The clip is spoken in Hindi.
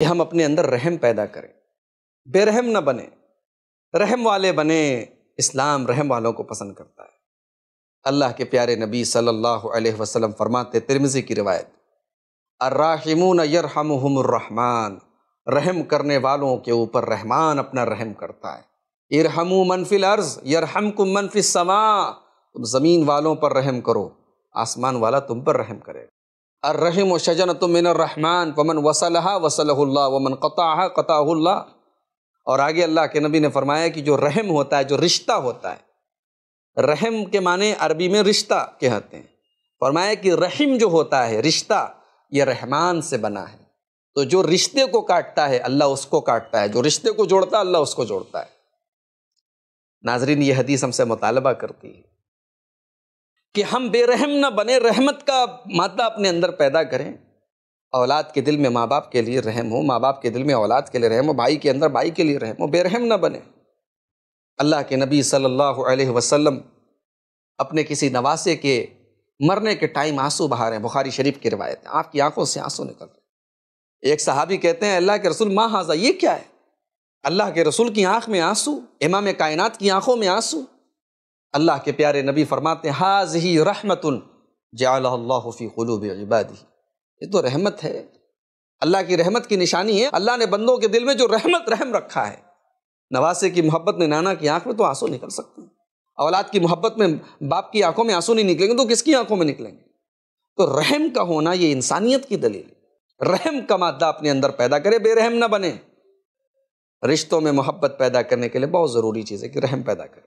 कि हम अपने अंदर रहम पैदा करें बेरहम ना बने रहम वाले बने इस्लाम रहम वालों को पसंद करता है अल्लाह के प्यारे नबी सल्लल्लाहु अलैहि वसल्लम फरमाते तिरमिजी की रिवायत अर्राहिमून यरहमुहुमुर्रहमान रहम करने वालों के ऊपर रहमान अपना रहम करता है इरहमु मनफिल अर्ज यरहम कुम मनफिल समा तुम ज़मीन वालों पर रहम करो आसमान वाला तुम पर रहम करेगा अर्रहीम शजन तो मिन रहमान वमन वसल वसलहुल्ला वमन कताहा कताहुल्ला और आगे अल्लाह के नबी ने फरमाया कि जो रहम होता है जो रिश्ता होता है रहम के माने अरबी में रिश्ता कहते हैं फरमाया कि रहीम जो होता है रिश्ता ये रहमान से बना है तो जो रिश्ते को काटता है अल्लाह उसको काटता है जो रिश्ते को जोड़ता है अल्लाह उसको जोड़ता है नाजरीन ये हदीस हमसे मुतालबा करती है कि हम बेरहम ना बने रहमत का मादा अपने अंदर पैदा करें औलाद के दिल में माँ बाप के लिए रहम हो माँ बाप के दिल में औलाद के लिए रहम हो भाई के अंदर भाई के लिए रहम हो बेरहम ना बने अल्लाह के नबी सल्लल्लाहु अलैहि वसल्लम अपने किसी नवासे के मरने के टाइम आंसू बहा रहे हैं बुखारी शरीफ की रवायत है आपकी आंखों से आंसू निकल रहे एक सहाबी कहते हैं अल्लाह के रसूल माँ हाजा ये क्या है अल्लाह के रसूल की आँख में आंसू इमाम कायनात की आँखों में आंसू अल्लाह के प्यारे नबी फरमाते हाज ही रहमतन जाफ़ी गलूब इबादी ये तो रहमत है अल्लाह की रहमत की निशानी है अल्लाह ने बंदों के दिल में जो रहमत रहम रखा है नवासे की मोहब्बत में नाना की आंख में तो आंसू निकल सकते हैं औलाद की मोहब्बत में बाप की आंखों में आंसू नहीं निकलेंगे तो किसकी आंखों में निकलेंगे तो रहम का होना ये इंसानियत की दलील रहम का मादा अपने अंदर पैदा करे बेरहम ना बने रिश्तों में मोहब्बत पैदा करने के लिए बहुत ज़रूरी चीज़ है कि रहम पैदा करें